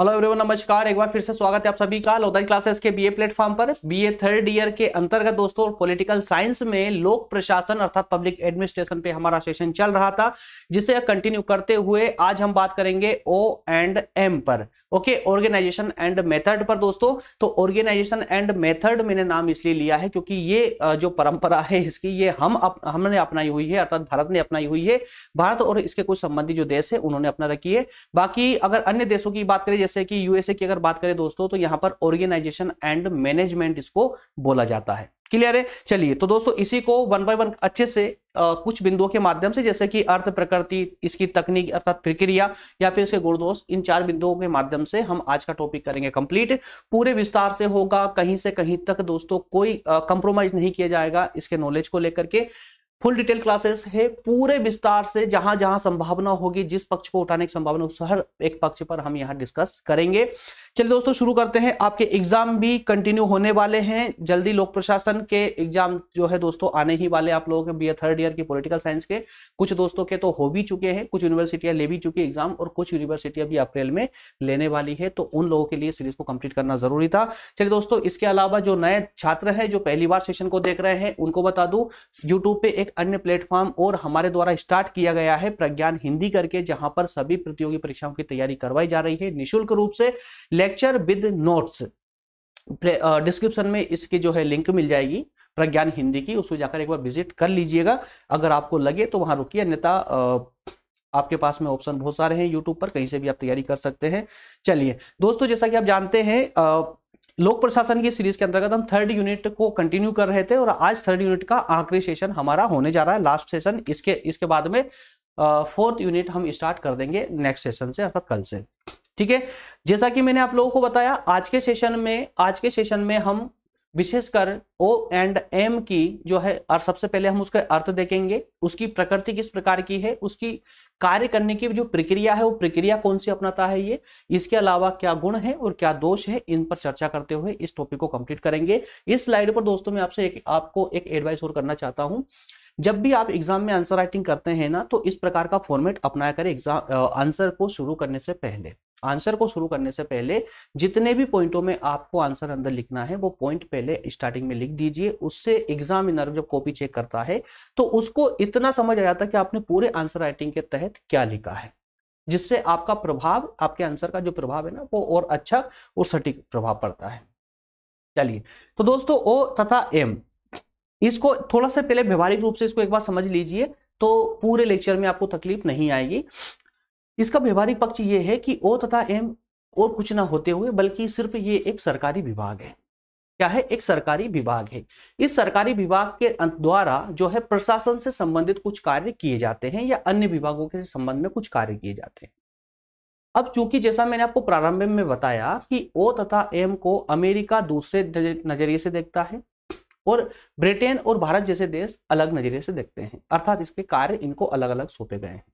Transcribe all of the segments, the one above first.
Hello everyone नमस्कार एक बार फिर से स्वागत है आप सभी का लोधाई क्लासेस के बीए प्लेटफॉर्म पर बीए थर्ड ईयर के अंतर्गत दोस्तों पॉलिटिकल साइंस में लोक प्रशासन अर्थात पब्लिक एडमिनिस्ट्रेशन पे हमारा सेशन चल रहा था जिसे कंटिन्यू करते हुए आज हम बात करेंगे ओ एंड एम पर ओके ऑर्गेनाइजेशन एंड मेथड पर दोस्तों तो ऑर्गेनाइजेशन एंड मेथड मैंने नाम इसलिए लिया है क्योंकि ये जो परंपरा है इसकी ये हम अप, हमने अपनाई हुई है अर्थात भारत ने अपनाई हुई है भारत और इसके कुछ संबंधी जो देश है उन्होंने अपना रखी है बाकी अगर अन्य देशों की बात करें यूएसए कि यूएसए की अगर बात करें दोस्तों तो यहां पर ऑर्गेनाइजेशन एंड मैनेजमेंट इसको बोला जाता है क्लियर है चलिए तो दोस्तों इसी को वन बाय वन अच्छे से आ, कुछ बिंदुओं के माध्यम से जैसे कि अर्थ प्रकृति इसकी तकनीक अर्थात प्रक्रिया या फिर इसके गुणदोष इन चार बिंदुओं के माध्यम से हम आज का टॉपिक करेंगे कंप्लीट पूरे विस्तार से होगा कहीं से कहीं तक दोस्तों कोई कंप्रोमाइज नहीं किया जाएगा इसके नॉलेज को लेकर के फुल डिटेल क्लासेस है पूरे विस्तार से जहां जहां संभावना होगी जिस पक्ष को उठाने की संभावना उस हर एक पक्ष पर हम यहां डिस्कस करेंगे चलिए दोस्तों शुरू करते हैं आपके एग्जाम भी कंटिन्यू होने वाले हैं जल्दी लोक प्रशासन के एग्जाम जो है दोस्तों आने ही वाले आप लोगों के बी थर्ड ईयर की पोलिटिकल साइंस के कुछ दोस्तों के तो हो भी चुके हैं कुछ यूनिवर्सिटियां ले भी चुकी एग्जाम और कुछ यूनिवर्सिटियां भी अप्रैल में लेने वाली है तो उन लोगों के लिए सीरीज को कंप्लीट करना जरूरी था चलिए दोस्तों इसके अलावा जो नए छात्र है जो पहली बार सेशन को देख रहे हैं उनको बता दू यूट्यूब पे एक अन्य प्लेटफॉर्म और हमारे द्वारा स्टार्ट किया गया है प्रज्ञान हिंदी करके जहां पर सभी प्रतियोगी परीक्षाओं की तैयारी करवाई जा रही है निःशुल्क रूप से लेक्चर विद नोट्स डिस्क्रिप्शन में इसकी जो है लिंक मिल जाएगी प्रज्ञान हिंदी की उसमें जाकर एक बार विजिट कर लीजिएगा अगर आपको लगे तो वहां रुकी अन्यथा आपके पास में ऑप्शन बहुत सारे हैं यूट्यूब पर कहीं से भी आप तैयारी कर सकते हैं चलिए दोस्तों जैसा कि आप जानते हैं आ, लोक प्रशासन की सीरीज के अंतर्गत हम थर्ड यूनिट को कंटिन्यू कर रहे थे और आज थर्ड यूनिट का आखिरी सेशन हमारा होने जा रहा है लास्ट सेशन इसके इसके बाद में फोर्थ यूनिट हम स्टार्ट कर देंगे नेक्स्ट सेशन से अर्थात कल से ठीक है जैसा कि मैंने आप लोगों को बताया आज के सेशन में आज के सेशन में हम विशेषकर ओ एंड एम की जो है और सबसे पहले हम उसका अर्थ देखेंगे उसकी प्रकृति किस प्रकार की है उसकी कार्य करने की जो प्रक्रिया है वो प्रक्रिया कौन सी अपनाता है ये इसके अलावा क्या गुण है और क्या दोष है इन पर चर्चा करते हुए इस टॉपिक को कंप्लीट करेंगे इस स्लाइड पर दोस्तों मैं आपसे एक आपको एक एडवाइस और करना चाहता हूँ जब भी आप एग्जाम में आंसर राइटिंग करते हैं ना तो इस प्रकार का फॉर्मेट अपनाया करें एग्जाम आंसर को शुरू करने से पहले आंसर को शुरू करने से पहले जितने भी पॉइंटों में आपको आंसर अंदर लिखना है वो पॉइंट पहले स्टार्टिंग में लिख दीजिए उससे एग्जामिनर जब कॉपी चेक करता है तो उसको इतना समझ आ जाता है कि आपने पूरे आंसर राइटिंग के तहत क्या लिखा है जिससे आपका प्रभाव आपके आंसर का जो प्रभाव है ना वो और अच्छा और सटीक प्रभाव पड़ता है चलिए तो दोस्तों ओ तथा एम इसको थोड़ा सा पहले व्यवहारिक रूप से इसको एक बार समझ लीजिए तो पूरे लेक्चर में आपको तकलीफ नहीं आएगी इसका व्यवहारिक पक्ष ये है कि ओ तथा एम और कुछ ना होते हुए बल्कि सिर्फ ये एक सरकारी विभाग है क्या है एक सरकारी विभाग है इस सरकारी विभाग के द्वारा जो है प्रशासन से संबंधित कुछ कार्य किए जाते हैं या अन्य विभागों के संबंध में कुछ कार्य किए जाते हैं अब चूंकि जैसा मैंने आपको प्रारंभ में बताया कि ओ तथा एम को अमेरिका दूसरे नजरिए से देखता है और ब्रिटेन और भारत जैसे देश अलग नजरिए से देखते हैं अर्थात इसके कार्य इनको अलग अलग सौंपे गए हैं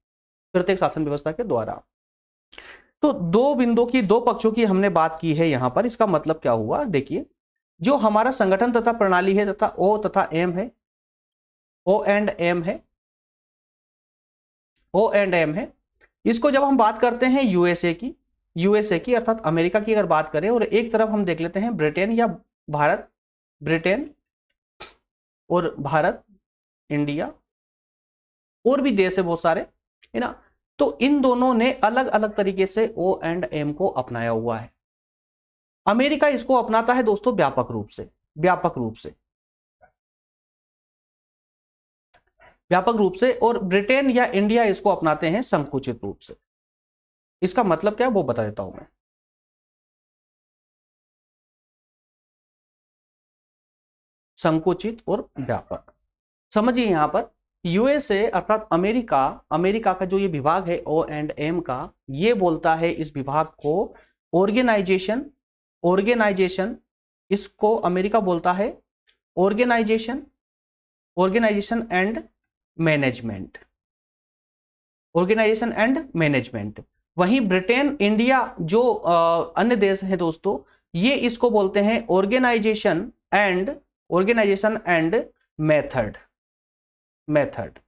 प्रत्येक शासन व्यवस्था के द्वारा तो दो बिंदु की दो पक्षों की हमने बात की है यहाँ पर इसका मतलब क्या हुआ देखिए जो हमारा संगठन तथा प्रणाली है तथा ओ तथा एम है ओ एंड एम है ओ एंड एम है इसको जब हम बात करते हैं यूएसए की यूएसए की अर्थात अमेरिका की अगर बात करें और एक तरफ हम देख लेते हैं ब्रिटेन या भारत ब्रिटेन और भारत इंडिया और भी देश है बहुत सारे है ना तो इन दोनों ने अलग अलग तरीके से ओ एंड एम को अपनाया हुआ है अमेरिका इसको अपनाता है दोस्तों व्यापक रूप से व्यापक रूप से व्यापक रूप से और ब्रिटेन या इंडिया इसको अपनाते हैं संकुचित रूप से इसका मतलब क्या वो बता देता हूं मैं संकुचित और हम्म। व्यापक समझिए यहाँ पर यूएसए अर्थात अमेरिका अमेरिका का जो ये विभाग है ओ एंड एम का ये बोलता है इस विभाग को ऑर्गेनाइजेशन ऑर्गेनाइजेशन इसको अमेरिका बोलता है organisation organisation and management organisation and management वहीं ब्रिटेन इंडिया जो अन्य देश हैं दोस्तों ये इसको बोलते हैं organisation and organisation and method method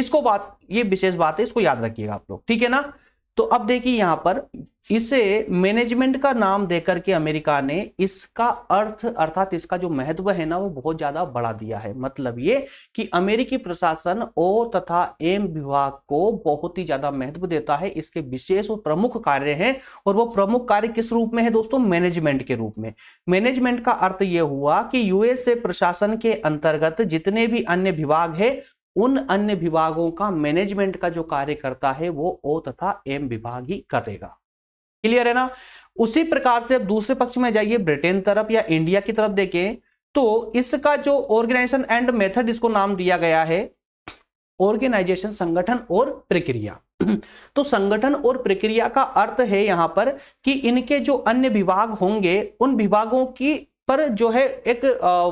इसको बात ये विशेष बात है इसको याद रखिएगा आप लोग ठीक है ना तो अब देखिए यहां पर इसे मैनेजमेंट का नाम देकर के अमेरिका ने इसका अर्थ अर्थात इसका जो महत्व है ना वो बहुत ज्यादा बढ़ा दिया है मतलब ये कि अमेरिकी प्रशासन ओ तथा एम विभाग को बहुत ही ज्यादा महत्व देता है इसके विशेष और प्रमुख कार्य हैं और वो प्रमुख कार्य किस रूप में है दोस्तों मैनेजमेंट के रूप में मैनेजमेंट का अर्थ यह हुआ कि यूएसए प्रशासन के अंतर्गत जितने भी अन्य विभाग है उन अन्य विभागों का मैनेजमेंट का जो कार्य करता है वो ओ तथा एम विभाग ही करेगा क्लियर है ना उसी प्रकार से अब दूसरे पक्ष में जाइए ब्रिटेन तरफ या इंडिया की तरफ देखें तो इसका जो ऑर्गेनाइजेशन एंड मेथड इसको नाम दिया गया है ऑर्गेनाइजेशन संगठन और प्रक्रिया तो संगठन और प्रक्रिया का अर्थ है यहां पर कि इनके जो अन्य विभाग होंगे उन विभागों की पर जो है एक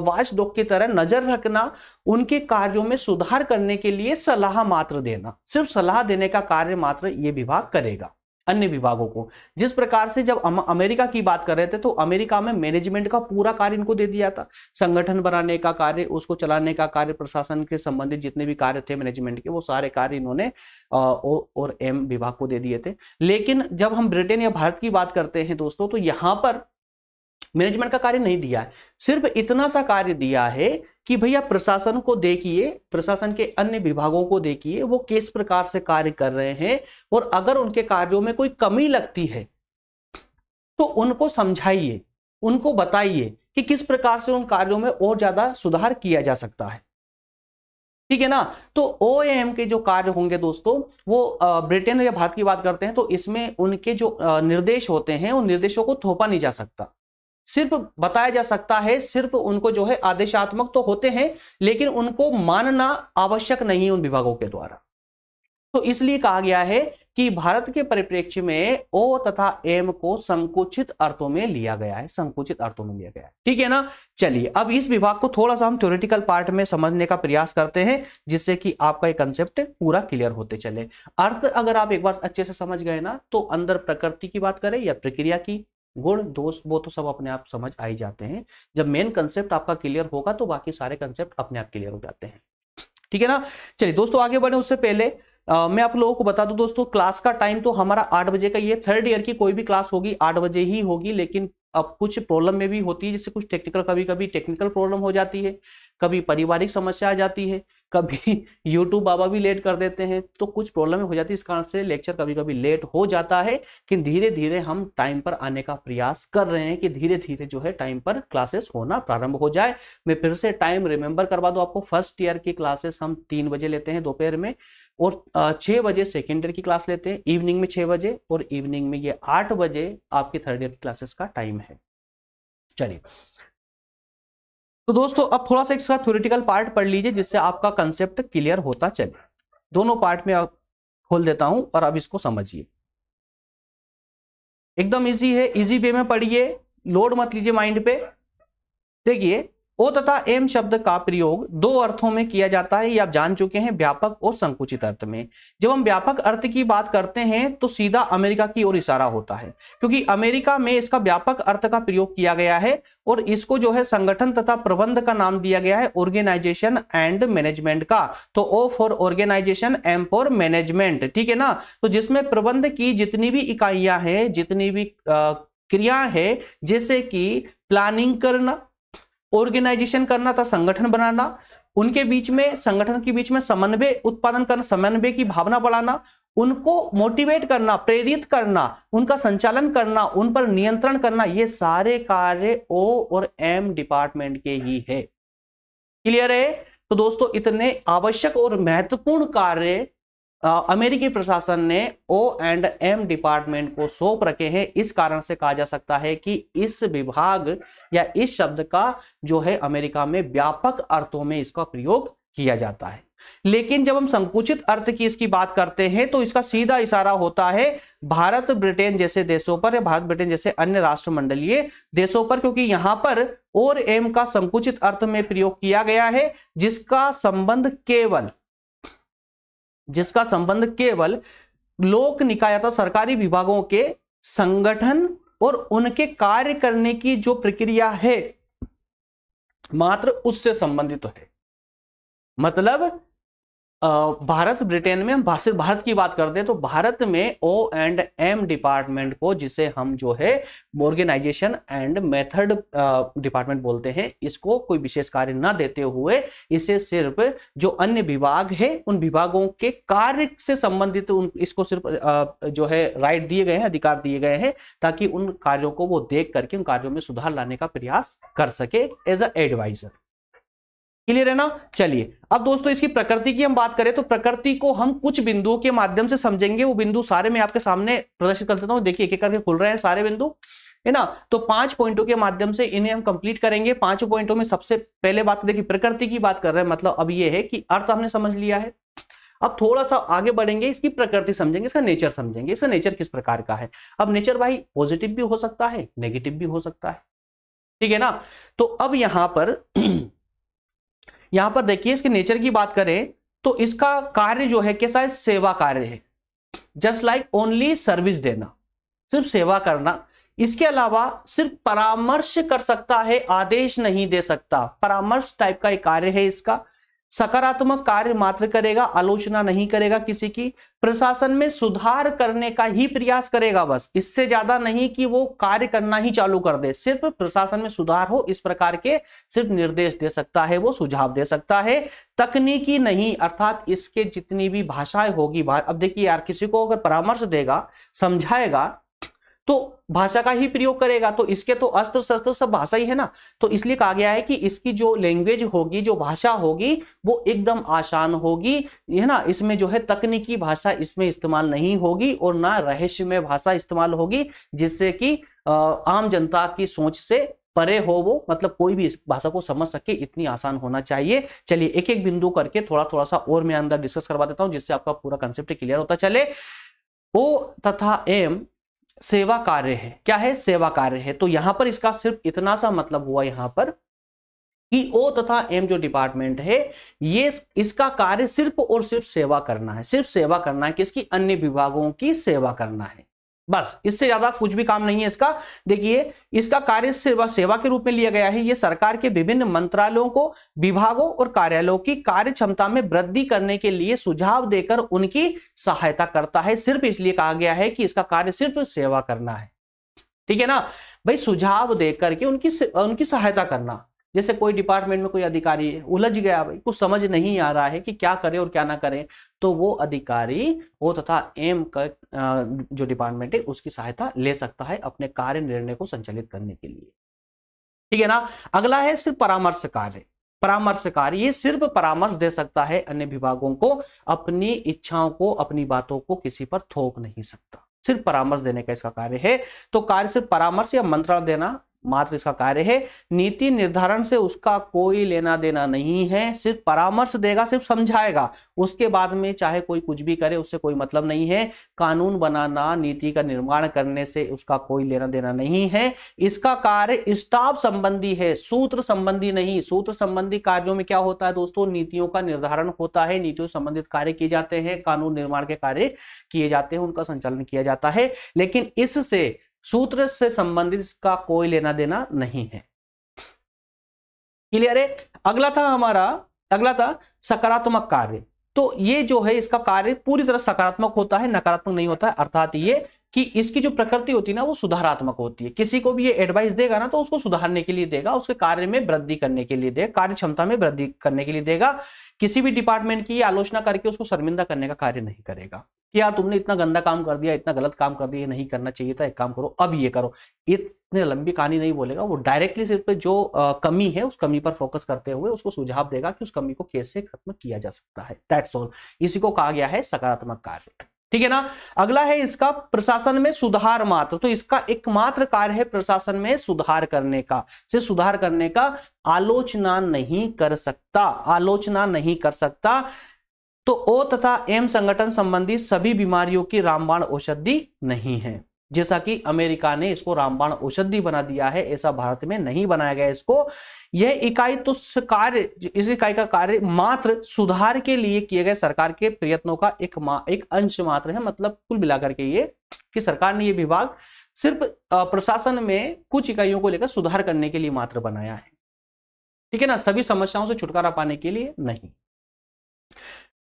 वाचडॉग की तरह नजर रखना उनके कार्यों में सुधार करने के लिए सलाह मात्र देना सिर्फ सलाह देने का कार्य मात्र ये विभाग करेगा अन्य विभागों को जिस प्रकार से जब अम, अमेरिका की बात कर रहे थे तो अमेरिका में मैनेजमेंट का पूरा कार्य इनको दे दिया था संगठन बनाने का कार्य उसको चलाने का कार्य प्रशासन के संबंधित जितने भी कार्य थे मैनेजमेंट के वो सारे कार्य इन्होंने ओ और एम विभाग को दे दिए थे लेकिन जब हम ब्रिटेन या भारत की बात करते हैं दोस्तों तो यहाँ पर मैनेजमेंट का कार्य नहीं दिया है सिर्फ इतना सा कार्य दिया है कि भैया प्रशासन को देखिए प्रशासन के अन्य विभागों को देखिए वो किस प्रकार से कार्य कर रहे हैं और अगर उनके कार्यों में कोई कमी लगती है तो उनको समझाइए उनको बताइए कि किस प्रकार से उन कार्यों में और ज्यादा सुधार किया जा सकता है ठीक है ना तो ओ एम के जो कार्य होंगे दोस्तों वो ब्रिटेन या भारत की बात करते हैं तो इसमें उनके जो निर्देश होते हैं उन निर्देशों को थोपा नहीं जा सकता सिर्फ बताया जा सकता है सिर्फ उनको जो है आदेशात्मक तो होते हैं लेकिन उनको मानना आवश्यक नहीं उन विभागों के द्वारा तो इसलिए कहा गया है कि भारत के परिप्रेक्ष्य में ओ तथा एम को संकुचित अर्थों में लिया गया है संकुचित अर्थों में लिया गया है ठीक है ना चलिए अब इस विभाग को थोड़ा सा हम थ्योरेटिकल पार्ट में समझने का प्रयास करते हैं जिससे कि आपका ये कंसेप्ट पूरा क्लियर होते चले अर्थ अगर आप एक बार अच्छे से समझ गए ना तो अंदर प्रकृति की बात करें या प्रक्रिया की गुण दोष वो तो सब अपने आप समझ आ ही जाते हैं जब मेन कंसेप्ट आपका क्लियर होगा तो बाकी सारे कंसेप्ट अपने आप क्लियर हो जाते हैं ठीक है ना चलिए दोस्तों आगे बढ़े उससे पहले आ, मैं आप लोगों को बता दूं दोस्तों क्लास का टाइम तो हमारा आठ बजे का ये थर्ड ईयर की कोई भी क्लास होगी आठ बजे ही होगी लेकिन अब कुछ प्रॉब्लम में भी होती है जैसे कुछ टेक्निकल कभी कभी टेक्निकल प्रॉब्लम हो जाती है कभी पारिवारिक समस्या आ जाती है कभी यूट्यूब बाबा भी लेट कर देते हैं तो कुछ प्रॉब्लम हो जाती है इस कारण से लेक्चर कभी कभी लेट हो जाता है कि धीरे धीरे हम टाइम पर आने का प्रयास कर रहे हैं कि धीरे धीरे जो है टाइम पर क्लासेस होना प्रारंभ हो जाए मैं फिर से टाइम रिमेंबर करवा दूँ आपको फर्स्ट ईयर की क्लासेस हम तीन बजे लेते हैं दोपहर में और छः बजे सेकेंड ईयर की क्लास लेते हैं इवनिंग में छः बजे और इवनिंग में ये आठ बजे आपकी थर्ड ईयर की क्लासेस का टाइम है चलिए तो दोस्तों अब थोड़ा सा इसका थ्योरेटिकल पार्ट पढ़ लीजिए जिससे आपका कंसेप्ट क्लियर होता चले दोनों पार्ट में आप खोल देता हूं और अब इसको समझिए एकदम इजी है इजी वे में पढ़िए लोड मत लीजिए माइंड पे देखिए ओ तथा एम शब्द का प्रयोग दो अर्थों में किया जाता है ये आप जान चुके हैं व्यापक और संकुचित अर्थ में जब हम व्यापक अर्थ की बात करते हैं तो सीधा अमेरिका की ओर इशारा होता है क्योंकि अमेरिका में इसका व्यापक अर्थ का प्रयोग किया गया है और इसको जो है संगठन तथा प्रबंध का नाम दिया गया है ऑर्गेनाइजेशन एंड मैनेजमेंट का तो O for organisation M for management ठीक है ना तो जिसमें प्रबंध की जितनी भी इकाइयां हैं जितनी भी क्रिया है जैसे कि प्लानिंग करना ऑर्गेनाइजेशन करना था संगठन बनाना उनके बीच में संगठन के बीच में समन्वय उत्पादन करना समन्वय की भावना बढ़ाना उनको मोटिवेट करना प्रेरित करना उनका संचालन करना उन पर नियंत्रण करना ये सारे कार्य ओ और एम डिपार्टमेंट के ही है क्लियर है तो दोस्तों इतने आवश्यक और महत्वपूर्ण कार्य अमेरिकी प्रशासन ने ओ एंड एम डिपार्टमेंट को सौंप रखे हैं इस कारण से कहा जा सकता है कि इस विभाग या इस शब्द का जो है अमेरिका में व्यापक अर्थों में इसका प्रयोग किया जाता है लेकिन जब हम संकुचित अर्थ की इसकी बात करते हैं तो इसका सीधा इशारा होता है भारत ब्रिटेन जैसे देशों पर या भारत ब्रिटेन जैसे अन्य राष्ट्रमंडलीय देशों पर क्योंकि यहां पर और एम का संकुचित अर्थ में प्रयोग किया गया है जिसका संबंध केवल जिसका संबंध केवल लोक निकाय अर्थात सरकारी विभागों के संगठन और उनके कार्य करने की जो प्रक्रिया है मात्र उससे संबंधित तो है मतलब भारत ब्रिटेन में हम सिर्फ भारत की बात करते हैं तो भारत में ओ एंड एम डिपार्टमेंट को जिसे हम जो है ऑर्गेनाइजेशन एंड मेथड डिपार्टमेंट बोलते हैं इसको कोई विशेष कार्य ना देते हुए इसे सिर्फ जो अन्य विभाग है उन विभागों के कार्य से संबंधित उन इसको सिर्फ जो है राइट दिए गए हैं अधिकार दिए गए हैं ताकि उन कार्यों को वो देख करके उन कार्यों में सुधार लाने का प्रयास कर सके एज अ एडवाइजर क्लियर है ना चलिए अब दोस्तों इसकी प्रकृति की हम बात करें तो प्रकृति को हम कुछ बिंदुओं के माध्यम से समझेंगे वो बिंदु सारे मैं आपके सामने प्रदर्शित कर देता हूँ देखिए एक एक करके खुल रहे हैं सारे बिंदु है ना तो पांच पॉइंटों के माध्यम से इन्हें हम कंप्लीट करेंगे पांचों पॉइंटों में सबसे पहले बात देखिए प्रकृति की बात कर रहे हैं मतलब अब ये है कि अर्थ हमने समझ लिया है अब थोड़ा सा आगे बढ़ेंगे इसकी प्रकृति समझेंगे इसका नेचर समझेंगे इसका नेचर किस प्रकार का है अब नेचर भाई पॉजिटिव भी हो सकता है नेगेटिव भी हो सकता है ठीक है ना तो अब यहां पर यहां पर देखिए इसके नेचर की बात करें तो इसका कार्य जो है कैसा है सेवा कार्य है जस्ट लाइक ओनली सर्विस देना सिर्फ सेवा करना इसके अलावा सिर्फ परामर्श कर सकता है आदेश नहीं दे सकता परामर्श टाइप का एक कार्य है इसका सकारात्मक कार्य मात्र करेगा आलोचना नहीं करेगा किसी की प्रशासन में सुधार करने का ही प्रयास करेगा बस इससे ज्यादा नहीं कि वो कार्य करना ही चालू कर दे सिर्फ प्रशासन में सुधार हो इस प्रकार के सिर्फ निर्देश दे सकता है वो सुझाव दे सकता है तकनीकी नहीं अर्थात इसके जितनी भी भाषाएं होगी अब देखिए यार किसी को अगर परामर्श देगा समझाएगा तो भाषा का ही प्रयोग करेगा तो इसके तो अस्त्र शस्त्र सब भाषा ही है ना तो इसलिए कहा गया है कि इसकी जो लैंग्वेज होगी जो भाषा होगी वो एकदम आसान होगी है ना इसमें जो है तकनीकी भाषा इसमें इस्तेमाल नहीं होगी और ना रहस्यमय भाषा इस्तेमाल होगी जिससे कि आम जनता की सोच से परे हो वो मतलब कोई भी इस भाषा को समझ सके इतनी आसान होना चाहिए चलिए एक एक बिंदु करके थोड़ा थोड़ा सा और मैं अंदर डिस्कस करवा देता हूं जिससे आपका पूरा कंसेप्ट क्लियर होता चले ओ तथा एम सेवा कार्य है क्या है सेवा कार्य है तो यहां पर इसका सिर्फ इतना सा मतलब हुआ यहां पर कि ओ तथा एम जो डिपार्टमेंट है ये इसका कार्य सिर्फ और सिर्फ सेवा करना है सिर्फ सेवा करना है किसकी अन्य विभागों की सेवा करना है बस इससे ज्यादा कुछ भी काम नहीं है इसका देखिए इसका कार्य सेवा सेवा के रूप में लिया गया है ये सरकार के विभिन्न मंत्रालयों को विभागों और कार्यालयों की कार्य क्षमता में वृद्धि करने के लिए सुझाव देकर उनकी सहायता करता है सिर्फ इसलिए कहा गया है कि इसका कार्य सिर्फ सेवा करना है ठीक है ना भाई सुझाव देकर के उनकी उनकी सहायता करना जैसे कोई डिपार्टमेंट में कोई अधिकारी है उलझ गया भाई कुछ समझ नहीं आ रहा है कि क्या करे और क्या ना करे तो वो अधिकारी वो तथा एम का जो डिपार्टमेंट है उसकी सहायता ले सकता है अपने कार्य निर्णय को संचालित करने के लिए ठीक है ना अगला है सिर्फ परामर्श कार्य कार्य ये सिर्फ परामर्श दे सकता है अन्य विभागों को अपनी इच्छाओं को अपनी बातों को किसी पर थोप नहीं सकता सिर्फ परामर्श देने का इसका कार्य है तो कार्य सिर्फ परामर्श या मंत्रण देना मात्र इसका कार्य है नीति निर्धारण से उसका कोई लेना देना नहीं है सिर्फ परामर्श देगा सिर्फ समझाएगा उसके बाद में चाहे कोई कुछ भी करे उससे कोई मतलब नहीं है कानून बनाना नीति का निर्माण करने से उसका कोई लेना देना नहीं है इसका कार्य स्टाफ संबंधी है सूत्र संबंधी नहीं सूत्र संबंधी कार्यों में क्या होता है दोस्तों नीतियों का निर्धारण होता है नीतियों संबंधित कार्य किए जाते हैं कानून निर्माण के कार्य किए जाते हैं उनका संचालन किया जाता है लेकिन इससे सूत्र से संबंधित इसका कोई लेना देना नहीं है क्लियर है अगला था हमारा अगला था सकारात्मक कार्य तो ये जो है इसका कार्य पूरी तरह सकारात्मक होता है नकारात्मक नहीं होता है अर्थात ये कि इसकी जो प्रकृति होती है ना वो सुधारात्मक होती है किसी को भी ये एडवाइस देगा ना तो उसको सुधारने के लिए देगा उसके कार्य में वृद्धि करने के लिए देगा कार्य क्षमता में वृद्धि करने के लिए देगा किसी भी डिपार्टमेंट की आलोचना करके उसको शर्मिंदा करने का कार्य नहीं करेगा कि यार तुमने इतना गंदा काम कर दिया इतना गलत काम कर दिया नहीं करना चाहिए था एक काम करो अब ये करो इतने लंबी कहानी नहीं बोलेगा वो डायरेक्टली सिर्फ जो आ, कमी है उस कमी पर फोकस करते हुए उसको सुझाव देगा कि उस कमी को कैसे खत्म किया जा सकता है दैट्स ऑल इसी को कहा गया है सकारात्मक कार्य ठीक है ना अगला है इसका प्रशासन में सुधार मात्र तो इसका एकमात्र कार्य है प्रशासन में सुधार करने का से सुधार करने का आलोचना नहीं कर सकता आलोचना नहीं कर सकता तो ओ तथा एम संगठन संबंधी सभी बीमारियों की रामबाण औषधि नहीं है जैसा कि अमेरिका ने इसको रामबाण औषधि बना दिया है ऐसा भारत में नहीं बनाया गया इसको यह इकाई तो कार्य इस इकाई का कार्य मात्र सुधार के लिए किए गए सरकार के प्रयत्नों का एक मा, एक अंश मात्र है मतलब कुल मिलाकर के ये कि सरकार ने ये विभाग सिर्फ प्रशासन में कुछ इकाइयों को लेकर सुधार करने के लिए मात्र बनाया है ठीक है ना सभी समस्याओं से छुटकारा पाने के लिए नहीं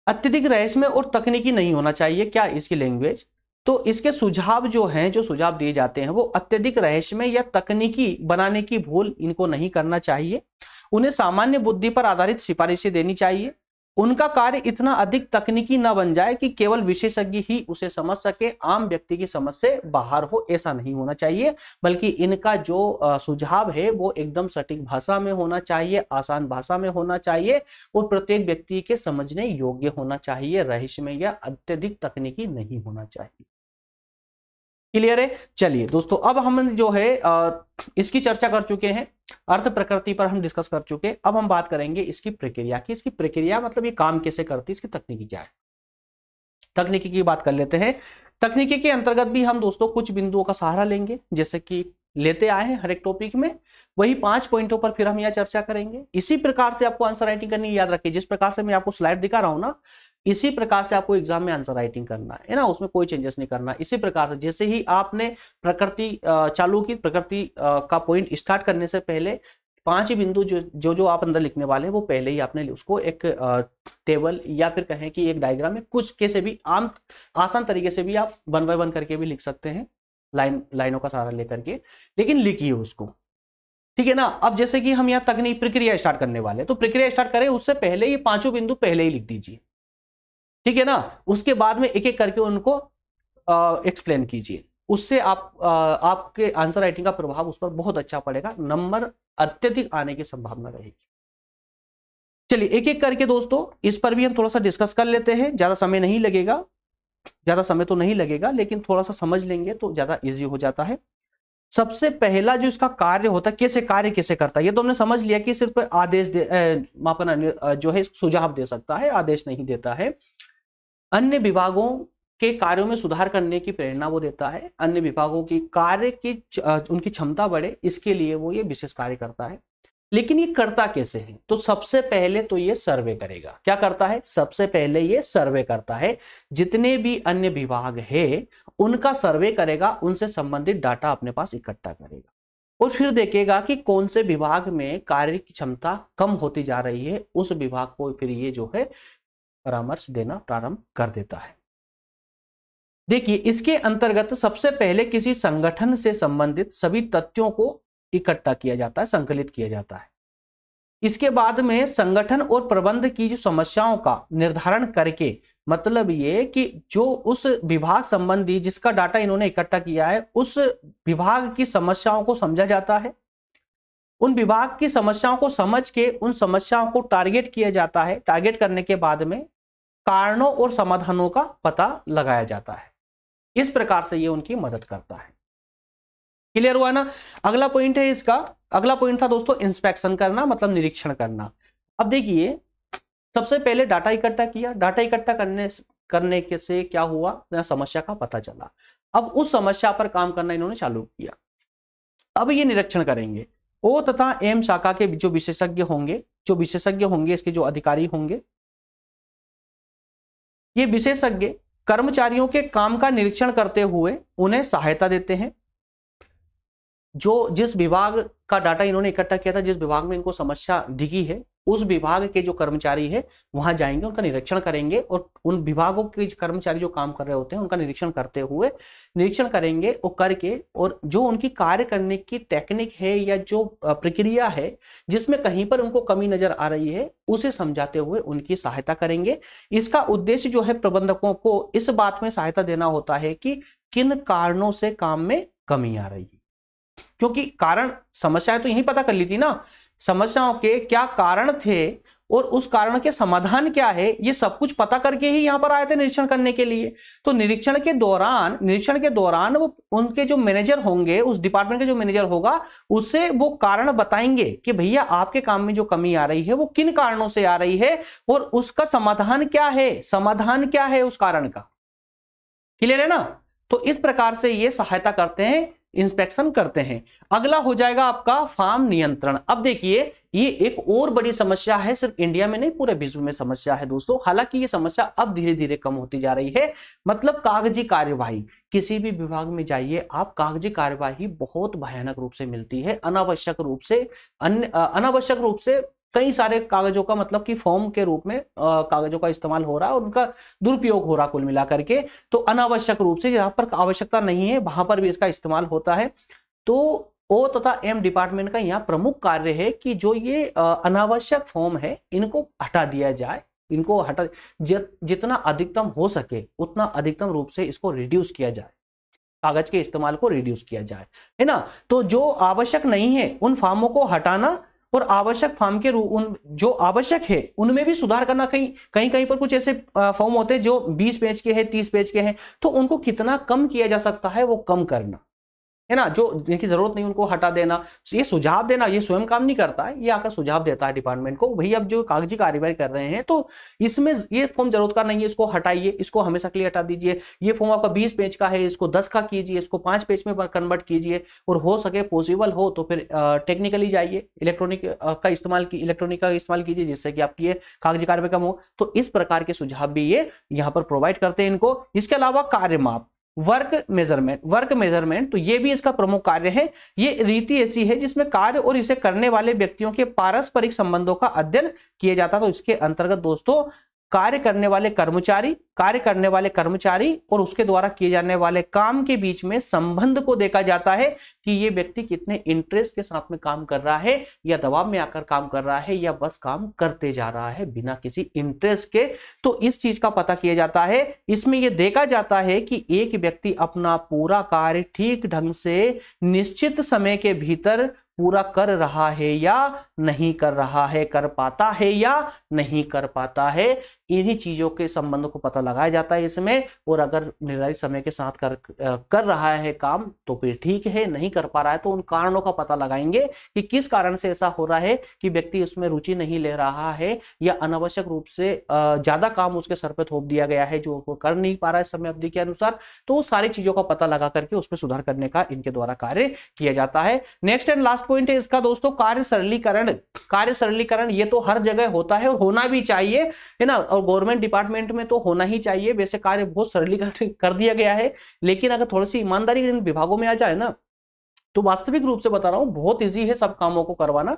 अत्यधिक रहस्यमय और तकनीकी नहीं होना चाहिए क्या इसकी लैंग्वेज तो इसके सुझाव जो हैं जो सुझाव दिए जाते हैं वो अत्यधिक रहस्यमय या तकनीकी बनाने की भूल इनको नहीं करना चाहिए उन्हें सामान्य बुद्धि पर आधारित सिफारिशें देनी चाहिए उनका कार्य इतना अधिक तकनीकी न बन जाए कि केवल विशेषज्ञ ही उसे समझ सके आम व्यक्ति की समझ से बाहर हो ऐसा नहीं होना चाहिए बल्कि इनका जो सुझाव है वो एकदम सटीक भाषा में होना चाहिए आसान भाषा में होना चाहिए और प्रत्येक व्यक्ति के समझने योग्य होना चाहिए रहस्यमय या अत्यधिक तकनीकी नहीं होना चाहिए क्लियर है चलिए दोस्तों अब हम जो है इसकी चर्चा कर चुके हैं अर्थ प्रकृति पर हम डिस्कस कर चुके अब हम बात करेंगे इसकी प्रक्रिया की इसकी प्रक्रिया मतलब ये काम कैसे करती है इसकी तकनीकी क्या है तकनीकी की बात कर लेते हैं तकनीकी के अंतर्गत भी हम दोस्तों कुछ बिंदुओं का सहारा लेंगे जैसे कि लेते आए हैं हर एक टॉपिक में वही पांच पॉइंटों पर फिर हम यह चर्चा करेंगे इसी प्रकार से आपको आंसर राइटिंग करनी याद रखिए जिस प्रकार से मैं आपको स्लाइड दिखा रहा हूं ना इसी प्रकार से आपको एग्जाम में आंसर राइटिंग करना है ना उसमें कोई चेंजेस नहीं करना इसी प्रकार से जैसे ही आपने प्रकृति चालू की प्रकृति का पॉइंट स्टार्ट करने से पहले पांच बिंदु जो जो जो आप अंदर लिखने वाले हैं वो पहले ही आपने उसको एक टेबल या फिर कहें कि एक डायग्राम में कुछ कैसे भी आम आसान तरीके से भी आप वन बाय वन करके भी लिख सकते हैं लाइन लाइनों का सहारा लेकर के लेकिन लिखिए उसको ठीक है ना अब जैसे कि हम यहाँ तकनीक प्रक्रिया स्टार्ट करने वाले तो प्रक्रिया स्टार्ट करें उससे पहले ये पांचों बिंदु पहले ही लिख दीजिए ठीक है ना उसके बाद में एक एक करके उनको एक्सप्लेन कीजिए उससे आप आ, आपके आंसर राइटिंग का प्रभाव उस पर बहुत अच्छा पड़ेगा नंबर अत्यधिक आने की संभावना रहेगी चलिए एक एक करके दोस्तों इस पर भी हम थोड़ा सा डिस्कस कर लेते हैं ज्यादा समय नहीं लगेगा ज्यादा समय तो नहीं लगेगा लेकिन थोड़ा सा समझ लेंगे तो ज्यादा इजी हो जाता है सबसे पहला जो इसका कार्य होता है कैसे कार्य कैसे करता है ये तो हमने समझ लिया कि सिर्फ आदेश दे, ए, जो है सुझाव दे सकता है आदेश नहीं देता है अन्य विभागों के कार्यों में सुधार करने की प्रेरणा वो देता है अन्य विभागों की कार्य की उनकी क्षमता बढ़े इसके लिए वो ये विशेष कार्य करता है लेकिन ये करता कैसे है तो सबसे पहले तो ये सर्वे करेगा क्या करता है सबसे पहले ये सर्वे करता है जितने भी अन्य विभाग है उनका सर्वे करेगा उनसे संबंधित डाटा अपने पास इकट्ठा करेगा और फिर देखेगा कि कौन से विभाग में कार्य की क्षमता कम होती जा रही है उस विभाग को फिर ये जो है परामर्श देना प्रारंभ कर देता है देखिए इसके अंतर्गत सबसे पहले किसी संगठन से संबंधित सभी तथ्यों को इकट्ठा किया जाता है संकलित किया जाता है इसके बाद में संगठन और प्रबंध की जो समस्याओं का निर्धारण करके मतलब ये कि जो उस विभाग संबंधी जिसका डाटा इन्होंने इकट्ठा किया है उस विभाग की समस्याओं को समझा जाता है उन विभाग की समस्याओं को समझ के उन समस्याओं को टारगेट किया जाता है टारगेट करने के बाद में कारणों और समाधानों का पता लगाया जाता है इस प्रकार से ये उनकी मदद करता है क्लियर हुआ ना अगला पॉइंट है इसका अगला पॉइंट था दोस्तों इंस्पेक्शन करना मतलब निरीक्षण करना अब देखिए सबसे पहले डाटा इकट्ठा किया डाटा इकट्ठा करने करने के से क्या हुआ समस्या का पता चला अब उस समस्या पर काम करना इन्होंने चालू किया अब ये निरीक्षण करेंगे ओ तथा एम शाखा के जो विशेषज्ञ होंगे जो विशेषज्ञ होंगे इसके जो अधिकारी होंगे ये विशेषज्ञ कर्मचारियों के काम का निरीक्षण करते हुए उन्हें सहायता देते हैं जो जिस विभाग का डाटा इन्होंने इकट्ठा किया था जिस विभाग में इनको समस्या दिखी है उस विभाग के जो कर्मचारी है वहां जाएंगे उनका निरीक्षण करेंगे और उन विभागों के कर्मचारी जो काम कर रहे होते हैं उनका निरीक्षण करते हुए निरीक्षण करेंगे और करके और जो उनकी कार्य करने की टेक्निक है या जो प्रक्रिया है जिसमें कहीं पर उनको कमी नजर आ रही है उसे समझाते हुए उनकी सहायता करेंगे इसका उद्देश्य जो है प्रबंधकों को इस बात में सहायता देना होता है कि किन कारणों से काम में कमी आ रही है क्योंकि कारण समस्याएं तो यही पता कर ली थी ना समस्याओं के क्या कारण थे और उस कारण के समाधान क्या है ये सब कुछ पता करके ही यहाँ पर आए थे निरीक्षण करने के लिए तो निरीक्षण के दौरान निरीक्षण के दौरान वो उनके जो मैनेजर होंगे उस डिपार्टमेंट के जो मैनेजर होगा उससे वो कारण बताएंगे कि भैया आपके काम में जो कमी आ रही है वो किन कारणों से आ रही है और उसका समाधान क्या है समाधान क्या है उस कारण का क्लियर है ना तो इस प्रकार से ये सहायता करते हैं इंस्पेक्शन करते हैं अगला हो जाएगा आपका फार्म नियंत्रण अब देखिए ये एक और बड़ी समस्या है सिर्फ इंडिया में नहीं पूरे विश्व में समस्या है दोस्तों हालांकि ये समस्या अब धीरे धीरे कम होती जा रही है मतलब कागजी कार्यवाही किसी भी विभाग में जाइए आप कागजी कार्यवाही बहुत भयानक रूप से मिलती है अनावश्यक रूप से अन्य अनावश्यक रूप से कई सारे कागजों का मतलब कि फॉर्म के रूप में आ, कागजों का इस्तेमाल हो रहा है और उनका दुरुपयोग हो रहा कुल मिलाकर के तो अनावश्यक रूप से जहां पर आवश्यकता नहीं है वहां पर भी इसका इस्तेमाल होता है तो ओ तथा तो एम डिपार्टमेंट का यहाँ प्रमुख कार्य है कि जो ये अनावश्यक फॉर्म है इनको हटा दिया जाए इनको हटा जि, जितना अधिकतम हो सके उतना अधिकतम रूप से इसको रिड्यूस किया जाए कागज के इस्तेमाल को रिड्यूस किया जाए है ना तो जो आवश्यक नहीं है उन फॉर्मों को हटाना और आवश्यक फॉर्म के रूप जो आवश्यक है उनमें भी सुधार करना कहीं कहीं कहीं पर कुछ ऐसे फॉर्म होते हैं जो 20 पेज के हैं 30 पेज के हैं तो उनको कितना कम किया जा सकता है वो कम करना है ना जो जिनकी जरूरत नहीं उनको हटा देना तो ये सुझाव देना ये स्वयं काम नहीं करता है ये आकर सुझाव देता है डिपार्टमेंट को भाई अब जो कागजी कार्यवाही कर रहे हैं तो इसमें ये फॉर्म जरूरत का नहीं है इसको हटाइए इसको हमेशा के लिए हटा दीजिए ये फॉर्म आपका बीस पेज का है इसको दस का कीजिए इसको पांच पेज में कन्वर्ट कीजिए और हो सके पॉसिबल हो तो फिर टेक्निकली जाइए इलेक्ट्रॉनिक का इस्तेमाल की इलेक्ट्रॉनिक का इस्तेमाल कीजिए जिससे कि आपकी ये कागजी कार्रवाई कम हो तो इस प्रकार के सुझाव भी ये यहाँ पर प्रोवाइड करते हैं इनको इसके अलावा कार्य माप वर्क मेजरमेंट वर्क मेजरमेंट तो ये भी इसका प्रमुख कार्य है ये रीति ऐसी है जिसमें कार्य और इसे करने वाले व्यक्तियों के पारस्परिक संबंधों का अध्ययन किया जाता तो इसके अंतर्गत दोस्तों कार्य करने वाले कर्मचारी कार्य करने वाले कर्मचारी और उसके द्वारा किए जाने वाले काम के बीच में संबंध को देखा जाता है कि ये व्यक्ति कितने इंटरेस्ट के साथ में काम कर रहा है या दबाव में आकर काम कर रहा है या बस काम करते जा रहा है बिना किसी इंटरेस्ट के तो इस चीज का पता किया जाता है इसमें यह देखा जाता है कि एक व्यक्ति अपना पूरा कार्य ठीक ढंग से निश्चित समय के भीतर पूरा कर रहा है या नहीं कर रहा है कर पाता है या नहीं कर पाता है इन्हीं चीज़ों के संबंध को पता लगाया जाता है इसमें और अगर निर्धारित समय के साथ कर कर रहा है काम तो फिर ठीक है नहीं कर पा रहा है तो उन कारणों का पता लगाएंगे कि किस कारण से ऐसा हो रहा है कि व्यक्ति उसमें रुचि नहीं ले रहा है या अनावश्यक रूप से ज़्यादा काम उसके सर पर थोप दिया गया है जो वो कर नहीं पा रहा है समय अवधि के अनुसार तो सारी चीज़ों का पता लगा करके उसमें सुधार करने का इनके द्वारा कार्य किया जाता है नेक्स्ट एंड लास्ट पॉइंट है इसका दोस्तों कार्य सरलीकरण कार्य सरलीकरण ये तो हर जगह होता है और होना भी चाहिए है ना और गवर्नमेंट डिपार्टमेंट में तो होना ही चाहिए वैसे कार्य बहुत सरलीकरण कर दिया गया है लेकिन अगर थोड़ी सी ईमानदारी इन विभागों में आ जाए ना तो वास्तविक रूप से बता रहा हूं बहुत ईजी है सब कामों को करवाना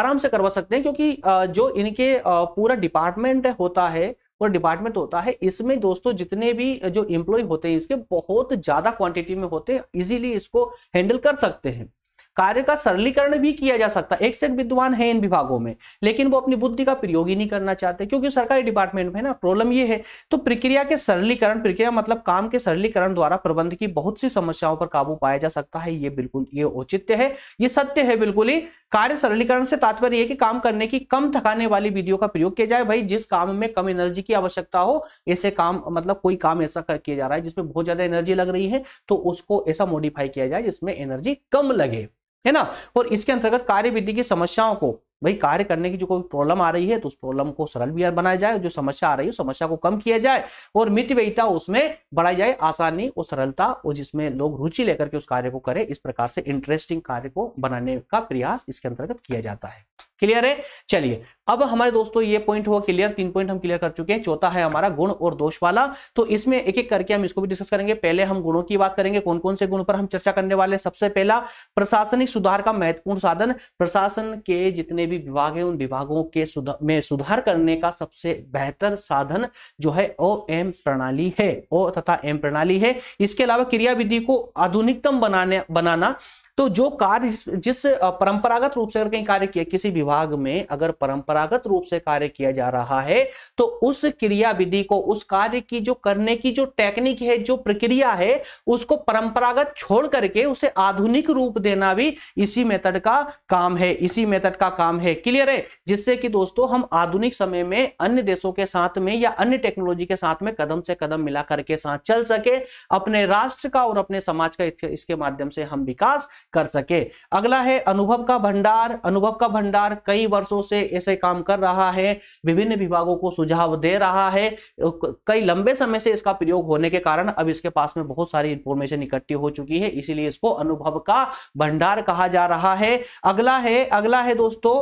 आराम से करवा सकते हैं क्योंकि जो इनके पूरा डिपार्टमेंट होता है पूरा डिपार्टमेंट होता है इसमें दोस्तों जितने भी जो इंप्लॉय होते हैं इसके बहुत ज्यादा क्वांटिटी में होते हैं इजीली इसको हैंडल कर सकते हैं कार्य का सरलीकरण भी किया जा सकता है एक से एक विद्वान है इन विभागों में लेकिन वो अपनी बुद्धि का प्रयोग ही नहीं करना चाहते क्योंकि सरकारी डिपार्टमेंट में ना प्रॉब्लम ये है तो प्रक्रिया के सरलीकरण प्रक्रिया मतलब काम के सरलीकरण द्वारा प्रबंध की बहुत सी समस्याओं पर काबू पाया जा सकता है ये बिल्कुल ये औचित्य है ये सत्य है बिल्कुल ही कार्य सरलीकरण से तात्पर्य है कि काम करने की कम थकाने वाली विधियों का प्रयोग किया जाए भाई जिस काम में कम एनर्जी की आवश्यकता हो ऐसे काम मतलब कोई काम ऐसा किया जा रहा है जिसमें बहुत ज्यादा एनर्जी लग रही है तो उसको ऐसा मॉडिफाई किया जाए जिसमें एनर्जी कम लगे है ना और इसके अंतर्गत कार्य विधि की समस्याओं को भाई कार्य करने की जो कोई प्रॉब्लम आ रही है तो उस प्रॉब्लम को सरल भी बनाया जाए जो समस्या आ रही है समस्या को कम किया जाए और मितव्ययिता उसमें बढ़ाई जाए आसानी और सरलता और जिसमें लोग रुचि लेकर के उस कार्य को करें इस प्रकार से इंटरेस्टिंग कार्य को बनाने का प्रयास इसके अंतर्गत किया जाता है क्लियर है चलिए अब हमारे दोस्तों ये पॉइंट हुआ क्लियर तीन पॉइंट हम क्लियर कर चुके हैं चौथा है हमारा गुण और दोष वाला तो इसमें एक एक करके हम इसको भी डिस्कस करेंगे पहले हम गुणों की बात करेंगे कौन कौन से गुण पर हम चर्चा करने वाले सबसे पहला प्रशासनिक सुधार का महत्वपूर्ण साधन प्रशासन के जितने भी विभाग है उन विभागों के सुधार में सुधार करने का सबसे बेहतर साधन जो है ओ एम प्रणाली है ओ तथा एम प्रणाली है इसके अलावा क्रियाविधि को आधुनिकतम बनाने बनाना तो जो कार्य जिस, जिस परंपरागत रूप से अगर कहीं कार्य किया किसी विभाग में अगर परंपरागत रूप से कार्य किया जा रहा है तो उस क्रिया विधि को उस कार्य की जो करने की जो टेक्निक है जो प्रक्रिया है उसको परंपरागत छोड़ करके उसे आधुनिक रूप देना भी इसी मेथड का काम है इसी मेथड का काम है क्लियर है जिससे कि दोस्तों हम आधुनिक समय में अन्य देशों के साथ में या अन्य टेक्नोलॉजी के साथ में कदम से कदम मिला करके साथ चल सके अपने राष्ट्र का और अपने समाज का इसके माध्यम से हम विकास कर सके अगला है अनुभव का भंडार अनुभव का भंडार कई वर्षों से ऐसे काम कर रहा है विभिन्न विभागों को सुझाव दे रहा है कई लंबे समय से इसका प्रयोग होने के कारण अब इसके पास में बहुत सारी इंफॉर्मेशन इकट्ठी हो चुकी है इसीलिए इसको अनुभव का भंडार कहा जा रहा है अगला है अगला है दोस्तों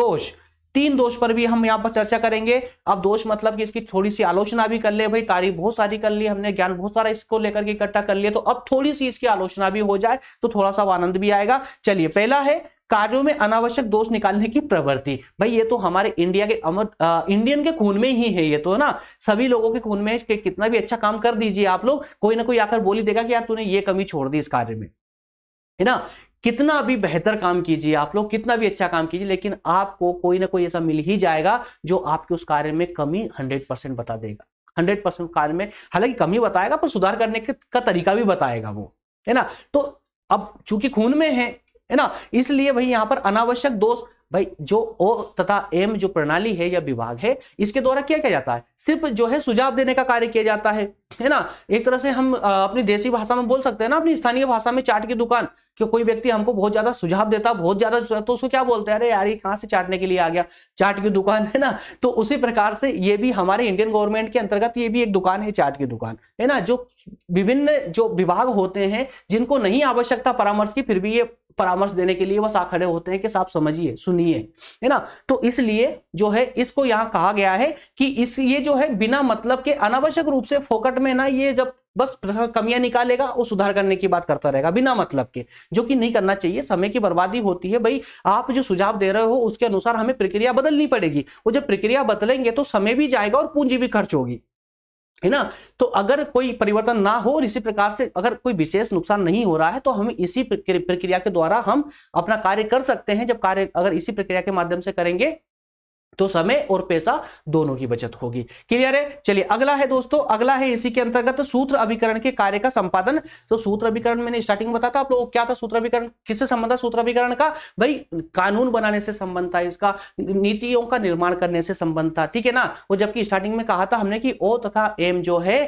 दोष तीन दोष पर भी हम यहाँ पर चर्चा करेंगे अब दोष मतलब कि इसकी थोड़ी सी आलोचना भी कर ले भाई तारीफ बहुत सारी कर ली हमने ज्ञान बहुत सारा इसको लेकर के इकट्ठा कर लिया तो अब थोड़ी सी इसकी आलोचना भी हो जाए तो थोड़ा सा आनंद भी आएगा चलिए पहला है कार्यों में अनावश्यक दोष निकालने की प्रवृत्ति भाई ये तो हमारे इंडिया के अमर आ, इंडियन के खून में ही है ये तो ना सभी लोगों के खून में कितना भी अच्छा काम कर दीजिए आप लोग कोई ना कोई आकर बोली देगा कि यार तूने ये कमी छोड़ दी इस कार्य में है ना कितना भी बेहतर काम कीजिए आप लोग कितना भी अच्छा काम कीजिए लेकिन आपको कोई ना कोई ऐसा मिल ही जाएगा जो आपके उस कार्य में कमी हंड्रेड परसेंट बता देगा हंड्रेड परसेंट कार्य में हालांकि कमी बताएगा पर सुधार करने का तरीका भी बताएगा वो है ना तो अब चूंकि खून में है है ना इसलिए भाई यहां पर अनावश्यक दोष भाई जो ओ तथा एम जो प्रणाली है या विभाग है इसके द्वारा क्या किया जाता है सिर्फ जो है सुझाव देने का कार्य किया जाता है है ना एक तरह से हम अपनी देसी भाषा में बोल सकते हैं ना अपनी स्थानीय भाषा में चाट की दुकान कि कोई व्यक्ति हमको बहुत ज्यादा सुझाव देता बहुत ज्यादा तो उसको क्या बोलते हैं अरे यार ये कहाँ से चाटने के लिए आ गया चाट की दुकान है ना तो उसी प्रकार से ये भी हमारे इंडियन गवर्नमेंट के अंतर्गत ये भी एक दुकान है चाट की दुकान है ना जो विभिन्न जो विभाग होते हैं जिनको नहीं आवश्यकता परामर्श की फिर भी ये परामर्श देने के लिए बस आ खड़े होते हैं कि साहब समझिए सुनिए है ना तो इसलिए जो है इसको यहाँ कहा गया है कि इस ये जो है बिना मतलब के अनावश्यक रूप से फोकट में ना ये जब बस कमियां निकालेगा वो सुधार करने की बात करता रहेगा बिना मतलब के जो कि नहीं करना चाहिए समय की बर्बादी होती है भाई आप जो सुझाव दे रहे हो उसके अनुसार हमें प्रक्रिया बदलनी पड़ेगी वो जब प्रक्रिया बदलेंगे तो समय भी जाएगा और पूंजी भी खर्च होगी है ना तो अगर कोई परिवर्तन ना हो और इसी प्रकार से अगर कोई विशेष नुकसान नहीं हो रहा है तो हम इसी प्रक्रिया के द्वारा हम अपना कार्य कर सकते हैं जब कार्य अगर इसी प्रक्रिया के माध्यम से करेंगे तो समय और पैसा दोनों की बचत होगी क्लियर है चलिए अगला है दोस्तों अगला है इसी के अंतर्गत सूत्र अभिकरण के कार्य का संपादन तो सूत्र अभिकरण मैंने स्टार्टिंग बताया था आप लोगों को क्या था सूत्र अभिकरण किससे संबंध था सूत्र अभिकरण का भाई कानून बनाने से संबंध था इसका नीतियों का निर्माण करने से संबंध था ठीक है ना वो जबकि स्टार्टिंग में कहा था हमने की ओ तथा एम जो है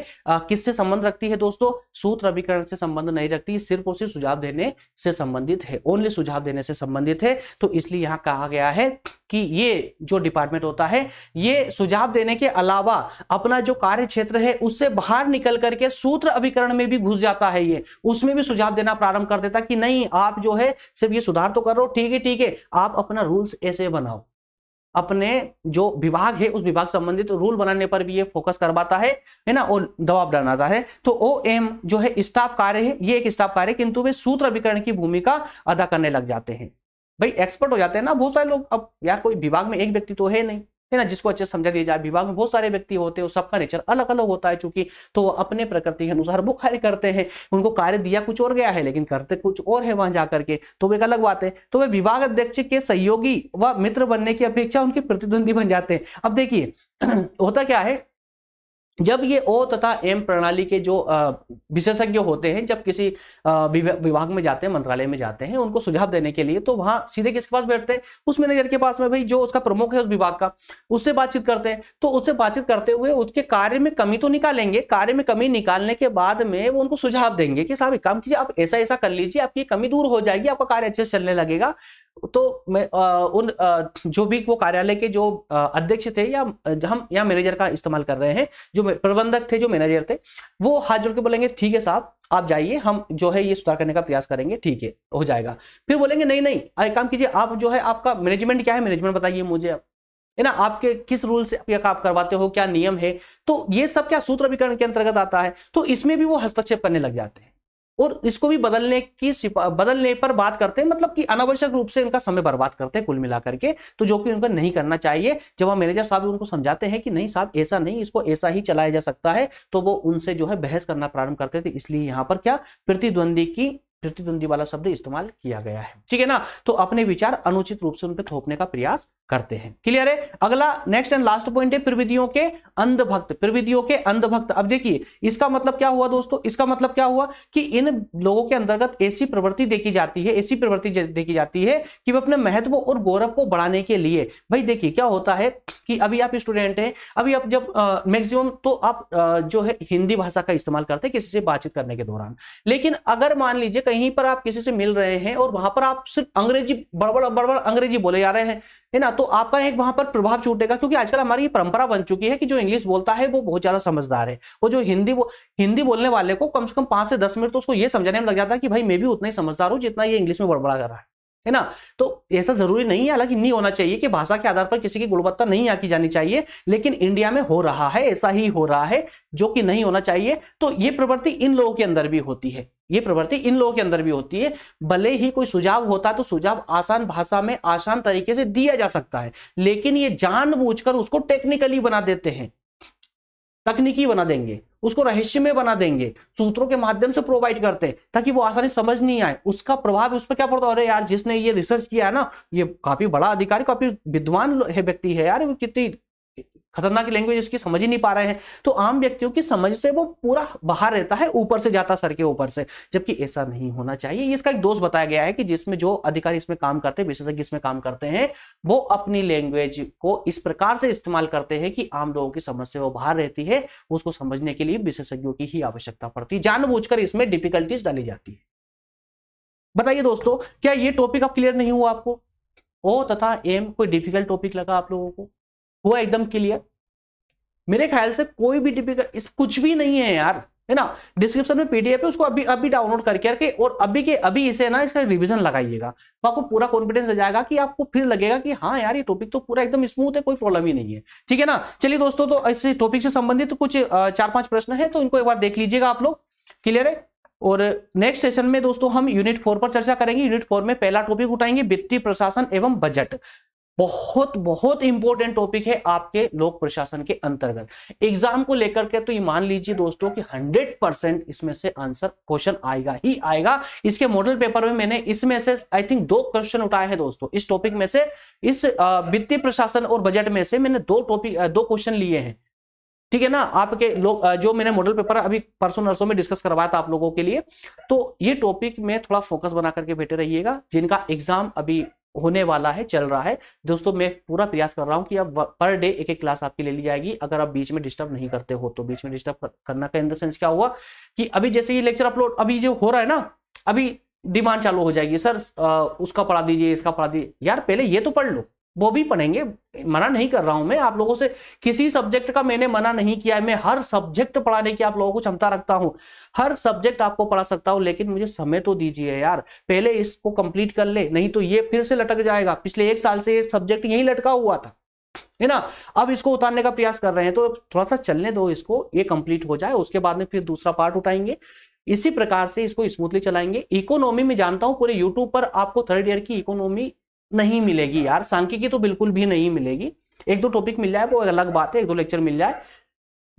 किससे संबंध रखती है दोस्तों सूत्र अभिकरण से संबंध नहीं रखती सिर्फ और सिर्फ सुझाव देने से संबंधित है ओनली सुझाव देने से संबंधित है तो इसलिए यहां कहा गया है कि ये जो डिपार्टमेंट होता है ये सुझाव देने के अलावा अपना जो कार्य क्षेत्र है उससे बाहर निकल करके सूत्र अभिकरण में भी घुस जाता है ये उसमें भी सुझाव देना प्रारंभ कर देता कि नहीं आप जो है सिर्फ ये सुधार तो कर रहे हो ठीक है ठीक है आप अपना रूल्स ऐसे बनाओ अपने जो विभाग है उस विभाग संबंधित तो रूल बनाने पर भी ये फोकस करवाता है है ना और दबाव डालता है तो ओ एम जो है स्टाफ कार्य है ये एक स्टाफ कार्य किंतु वे सूत्र अभिकरण की भूमिका अदा करने लग जाते हैं भाई एक्सपर्ट हो जाते हैं ना बहुत सारे लोग अब यार कोई विभाग में एक व्यक्ति तो है नहीं है ना जिसको अच्छे समझा दिया जाए विभाग में बहुत सारे व्यक्ति होते हैं सबका नेचर अलग अलग होता है चूंकि तो वो अपने प्रकृति के अनुसार वो कार्य करते हैं उनको कार्य दिया कुछ और गया है लेकिन करते कुछ और है वहां जाकर के तो वो एक अलग बात है तो वे विभाग अध्यक्ष के सहयोगी व मित्र बनने की अपेक्षा उनके प्रतिद्वंदी बन जाते हैं अब देखिए होता क्या है जब ये ओ तथा एम प्रणाली के जो विशेषज्ञ होते हैं जब किसी विभाग में जाते हैं मंत्रालय में जाते हैं उनको सुझाव देने के लिए तो वहां सीधे किसके पास बैठते हैं उस मैनेजर के पास में भाई जो उसका प्रमुख है उस विभाग का उससे बातचीत करते हैं तो उससे बातचीत करते हुए उसके कार्य में कमी तो निकालेंगे कार्य में कमी निकालने के बाद में वो उनको सुझाव देंगे कि साहब एक काम कीजिए आप ऐसा ऐसा कर लीजिए आपकी कमी दूर हो जाएगी आपका कार्य अच्छे से चलने लगेगा तो मैं उन जो भी वो कार्यालय के जो अध्यक्ष थे या हम या मैनेजर का इस्तेमाल कर रहे हैं जो जो प्रबंधक थे जो मैनेजर थे वो हाथ जोड़ के बोलेंगे ठीक है साहब आप जाइए हम जो है ये सुधार करने का प्रयास करेंगे ठीक है हो जाएगा फिर बोलेंगे नहीं नहीं एक काम कीजिए आप जो है आपका मैनेजमेंट क्या है मैनेजमेंट बताइए मुझे आप है ना आपके किस रूल से आप करवाते हो क्या नियम है तो ये सब क्या सूत्र अभिकरण के अंतर्गत आता है तो इसमें भी वो हस्तक्षेप करने लग जाते हैं और इसको भी बदलने की बदलने पर बात करते हैं मतलब कि अनावश्यक रूप से इनका समय बर्बाद करते हैं कुल मिलाकर के तो जो कि उनको नहीं करना चाहिए जब हम मैनेजर साहब उनको समझाते हैं कि नहीं साहब ऐसा नहीं इसको ऐसा ही चलाया जा सकता है तो वो उनसे जो है बहस करना प्रारंभ करते थे इसलिए यहाँ पर क्या प्रतिद्वंदी की प्रतिद्वंदी वाला शब्द इस्तेमाल किया गया है ठीक है ना तो अपने विचार अनुचित रूप से उन पर थोपने का प्रयास करते हैं क्लियर है अगला नेक्स्ट एंड लास्ट पॉइंट है प्रविधियों के अंधभक्त प्रविधियों के अंधभक्त अब देखिए इसका मतलब क्या हुआ दोस्तों इसका मतलब क्या हुआ कि इन लोगों के अंतर्गत ऐसी प्रवृत्ति देखी जाती है ऐसी प्रवृत्ति देखी जाती है कि वे अपने महत्व और गौरव को बढ़ाने के लिए भाई देखिए क्या होता है कि अभी आप स्टूडेंट हैं अभी आप जब मैक्सिमम तो आप जो है हिंदी भाषा का इस्तेमाल करते हैं किसी से बातचीत करने के दौरान लेकिन अगर मान लीजिए कहीं पर आप किसी से मिल रहे हैं और वहां पर आप सिर्फ अंग्रेजी बड़बड़ बड़बड़ अंग्रेजी बोले जा रहे हैं है ना तो आपका एक वहां पर प्रभाव छूटेगा क्योंकि आजकल हमारी ये परंपरा बन चुकी है कि जो इंग्लिश बोलता है वो बहुत ज्यादा समझदार है वो जो हिंदी वो हिंदी बोलने वाले को कम से कम पांच से दस मिनट तो उसको ये समझाने में लग जाता है कि भाई मैं भी उतना ही समझदार हूँ जितना ये इंग्लिश में बड़बड़ा कर रहा है है ना तो ऐसा जरूरी नहीं है हालांकि नहीं होना चाहिए कि भाषा के आधार पर किसी की गुणवत्ता नहीं आकी जानी चाहिए लेकिन इंडिया में हो रहा है ऐसा ही हो रहा है जो कि नहीं होना चाहिए तो ये प्रवृत्ति इन लोगों के अंदर भी होती है ये प्रवृत्ति इन लोगों के अंदर भी होती है भले ही कोई सुझाव होता तो सुझाव आसान भाषा में आसान तरीके से दिया जा सकता है लेकिन ये जानबूझकर उसको टेक्निकली बना देते हैं तकनीकी बना देंगे उसको रहस्य में बना देंगे सूत्रों के माध्यम से प्रोवाइड करते हैं ताकि वो आसानी समझ नहीं आए उसका प्रभाव उस पर क्या पड़ता है अरे यार जिसने ये रिसर्च किया है ना ये काफी बड़ा अधिकारी काफी विद्वान है व्यक्ति है यार वो कितनी खतरनाक लैंग्वेज इसकी समझ ही नहीं पा रहे हैं तो आम व्यक्तियों की समझ से वो पूरा बाहर रहता है ऊपर से जाता सर के ऊपर से जबकि ऐसा नहीं होना चाहिए इसका एक दोष बताया गया है कि जिसमें जो अधिकारी इसमें काम करते हैं विशेषज्ञ इसमें काम करते हैं वो अपनी लैंग्वेज को इस प्रकार से इस्तेमाल करते हैं कि आम लोगों की समझ से वो बाहर रहती है उसको समझने के लिए विशेषज्ञों की ही आवश्यकता पड़ती है जानबूझ इसमें डिफिकल्टीज डाली जाती है बताइए दोस्तों क्या ये टॉपिक अब क्लियर नहीं हुआ आपको ओ तथा एम कोई डिफिकल्ट टॉपिक लगा आप लोगों को हुआ एकदम क्लियर मेरे ख्याल से कोई भी डिपिकल इस कुछ भी नहीं है यार है ना डिस्क्रिप्शन में पीडीएफ है उसको अभी अभी डाउनलोड करके करके और अभी के अभी इसे ना इसका रिवीजन लगाइएगा तो आपको पूरा कॉन्फिडेंस आ जाएगा कि आपको फिर लगेगा कि हाँ यार ये टॉपिक तो पूरा एकदम स्मूथ है कोई प्रॉब्लम ही नहीं है ठीक है ना चलिए दोस्तों तो इस टॉपिक से संबंधित तो कुछ चार पांच प्रश्न है तो इनको एक बार देख लीजिएगा आप लोग क्लियर है और नेक्स्ट सेशन में दोस्तों हम यूनिट फोर पर चर्चा करेंगे यूनिट फोर में पहला टॉपिक उठाएंगे वित्तीय प्रशासन एवं बजट बहुत बहुत इंपॉर्टेंट टॉपिक है आपके लोक प्रशासन के अंतर्गत एग्जाम को लेकर के तो ये मान लीजिए दोस्तों कि 100 परसेंट इसमें से आंसर क्वेश्चन आएगा ही आएगा इसके मॉडल पेपर में मैंने इसमें से आई थिंक दो क्वेश्चन उठाए हैं दोस्तों इस टॉपिक में से इस वित्तीय प्रशासन और बजट में से मैंने दो टॉपिक दो क्वेश्चन लिए हैं ठीक है ना आपके लोग जो मैंने मॉडल पेपर अभी परसों नर्सों में डिस्कस करवाया था आप लोगों के लिए तो ये टॉपिक में थोड़ा फोकस बना करके बैठे रहिएगा जिनका एग्जाम अभी होने वाला है चल रहा है दोस्तों मैं पूरा प्रयास कर रहा हूँ कि अब पर डे एक एक क्लास आपकी ले ली जाएगी अगर आप बीच में डिस्टर्ब नहीं करते हो तो बीच में डिस्टर्ब करना का इन द सेंस क्या हुआ कि अभी जैसे ये लेक्चर अपलोड अभी जो हो रहा है ना अभी डिमांड चालू हो जाएगी सर आ, उसका पढ़ा दीजिए इसका पढ़ा दीजिए यार पहले ये तो पढ़ लो वो भी पढ़ेंगे मना नहीं कर रहा हूं मैं आप लोगों से किसी सब्जेक्ट का मैंने मना नहीं किया है मैं हर सब्जेक्ट पढ़ाने की आप लोगों को क्षमता रखता हूं हर सब्जेक्ट आपको पढ़ा सकता हूं लेकिन मुझे समय तो दीजिए यार पहले इसको कंप्लीट कर ले नहीं तो ये फिर से लटक जाएगा पिछले एक साल से ये सब्जेक्ट यही लटका हुआ था है ना अब इसको उतारने का प्रयास कर रहे हैं तो थोड़ा सा चलने दो इसको ये कंप्लीट हो जाए उसके बाद में फिर दूसरा पार्ट उठाएंगे इसी प्रकार से इसको स्मूथली चलाएंगे इकोनॉमी में जानता हूं पूरे यूट्यूब पर आपको थर्ड ईयर की इकोनॉमी नहीं मिलेगी हाँ। यार सांख्यिकी तो बिल्कुल भी नहीं मिलेगी एक दो टॉपिक मिल जाए वो अलग बात है एक दो लेक्चर मिल जाए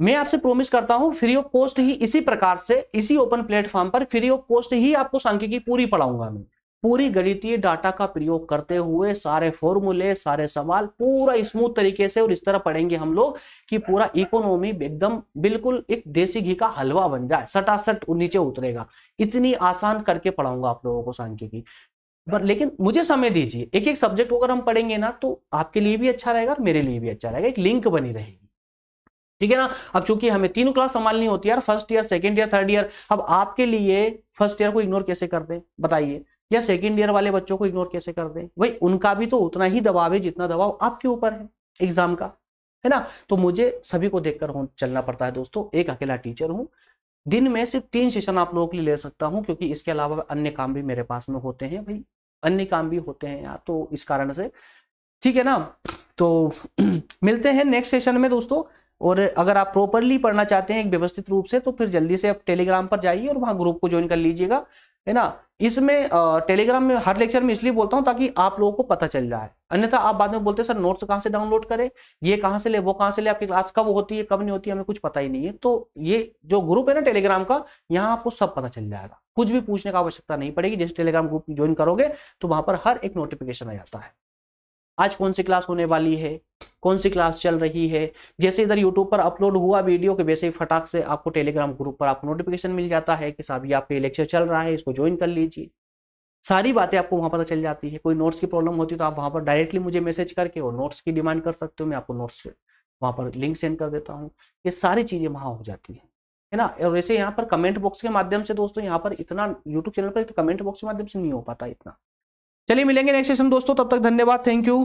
मैं आपसे प्रॉमिस करता हूं फ्री ऑफ कॉस्ट ही इसी प्रकार से इसी ओपन प्लेटफॉर्म पर फ्री ऑफ कॉस्ट ही आपको सांख्यिकी पूरी पढ़ाऊंगा मैं पूरी गणितीय डाटा का प्रयोग करते हुए सारे फॉर्मूले सारे सवाल पूरा स्मूथ तरीके से और इस तरह पढ़ेंगे हम लोग कि पूरा इकोनॉमी एकदम बिल्कुल एक देसी घी का हलवा बन जाए सटासट नीचे उतरेगा इतनी आसान करके पढ़ाऊंगा आप लोगों को सांख्यिकी पर लेकिन मुझे समय दीजिए एक एक सब्जेक्ट को अगर हम पढ़ेंगे ना तो आपके लिए भी अच्छा रहेगा और मेरे लिए भी अच्छा रहेगा एक लिंक बनी रहेगी ठीक है ना अब चूंकि हमें तीनों क्लास संभालनी होती है यार first year second year third year अब आपके लिए फर्स्ट ईयर को इग्नोर कैसे कर दे बताइए या सेकेंड ईयर वाले बच्चों को इग्नोर कैसे कर दें भाई उनका भी तो उतना ही दबाव है जितना दबाव आपके ऊपर है एग्जाम का है ना तो मुझे सभी को देखकर चलना पड़ता है दोस्तों एक अकेला टीचर हूं दिन में सिर्फ तीन सेशन आप लोगों के लिए ले सकता हूँ क्योंकि इसके अलावा अन्य काम भी मेरे पास में होते हैं भाई अन्य काम भी होते हैं यार तो इस कारण से ठीक है ना तो मिलते हैं नेक्स्ट सेशन में दोस्तों और अगर आप प्रॉपरली पढ़ना चाहते हैं एक व्यवस्थित रूप से तो फिर जल्दी से आप टेलीग्राम पर जाइए और वहाँ ग्रुप को ज्वाइन कर लीजिएगा है ना इसमें टेलीग्राम में हर लेक्चर में इसलिए बोलता हूँ ताकि आप लोगों को पता चल जाए अन्यथा आप बाद में बोलते हैं सर नोट्स कहाँ से डाउनलोड करें ये कहाँ से ले वो कहाँ से ले आपकी क्लास कब होती है कब नहीं होती है, हमें कुछ पता ही नहीं है तो ये जो ग्रुप है ना टेलीग्राम का यहाँ आपको सब पता चल जाएगा कुछ भी पूछने का आवश्यकता नहीं पड़ेगी जैसे टेलीग्राम ग्रुप ज्वाइन करोगे तो वहां पर हर एक नोटिफिकेशन आ जाता है आज कौन सी क्लास होने वाली है कौन सी क्लास चल रही है जैसे इधर यूट्यूब पर अपलोड हुआ वीडियो के वैसे ही फटाक से आपको टेलीग्राम ग्रुप पर आपको नोटिफिकेशन मिल जाता है कि साहब ये आपके लेक्चर चल रहा है इसको ज्वाइन कर लीजिए सारी बातें आपको वहां पता चल जाती है कोई नोट्स की प्रॉब्लम होती है तो आप वहां पर डायरेक्टली मुझे मैसेज करके और नोट्स की डिमांड कर सकते हो मैं आपको नोट्स वहां पर लिंक सेंड कर देता हूँ ये सारी चीजें वहां हो जाती है है ना और वैसे यहाँ पर कमेंट बॉक्स के माध्यम से दोस्तों यहाँ पर इतना यूट्यूब चैनल पर कमेंट तो बॉक्स के माध्यम से नहीं हो पाता इतना चलिए मिलेंगे नेक्स्ट सेशन दोस्तों तब तक धन्यवाद थैंक यू